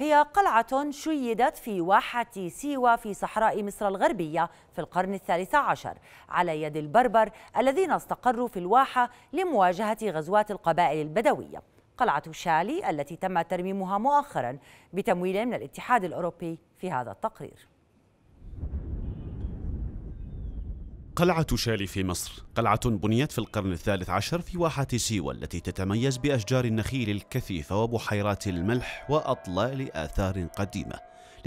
هي قلعة شيدت في واحة سيوا في صحراء مصر الغربية في القرن الثالث عشر على يد البربر الذين استقروا في الواحة لمواجهة غزوات القبائل البدوية قلعة شالي التي تم ترميمها مؤخرا بتمويل من الاتحاد الأوروبي في هذا التقرير قلعة شالي في مصر قلعة بنيت في القرن الثالث عشر في واحة سيوة التي تتميز بأشجار النخيل الكثيفة وبحيرات الملح وأطلال آثار قديمة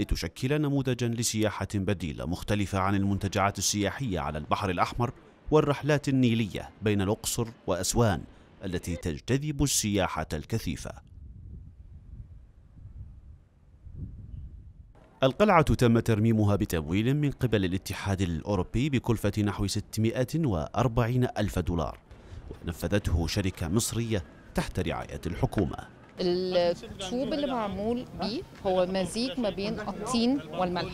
لتشكل نموذجا لسياحة بديلة مختلفة عن المنتجعات السياحية على البحر الأحمر والرحلات النيلية بين الأقصر وأسوان التي تجتذب السياحة الكثيفة القلعة تم ترميمها بتمويل من قبل الاتحاد الأوروبي بكلفة نحو 640 ألف دولار ونفذته شركة مصرية تحت رعاية الحكومة الطوب اللي معمول بيه هو مزيج ما بين الطين والملح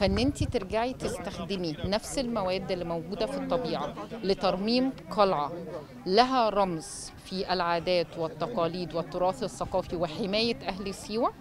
فان انت ترجعي تستخدمي نفس المواد اللي موجوده في الطبيعه لترميم قلعه لها رمز في العادات والتقاليد والتراث الثقافي وحمايه اهل سيوه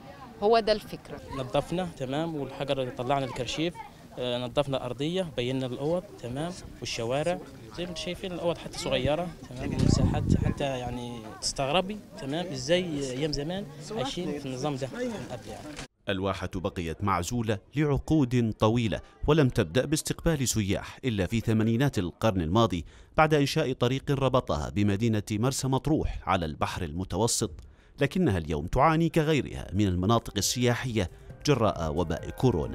هو ده الفكرة نظفنا تمام والحجر طلعنا الكرشيف آه، نظفنا الأرضية بينا الأوض تمام والشوارع زي ما شايفين الأوض حتى صغيرة تمام والمساحات حتى يعني تستغربي تمام ازاي أيام زمان عايشين في النظام ده من قبل يعني الواحة بقيت معزولة لعقود طويلة ولم تبدأ باستقبال سياح إلا في ثمانينات القرن الماضي بعد إنشاء طريق ربطها بمدينة مرسى مطروح على البحر المتوسط لكنها اليوم تعاني كغيرها من المناطق السياحية جراء وباء كورونا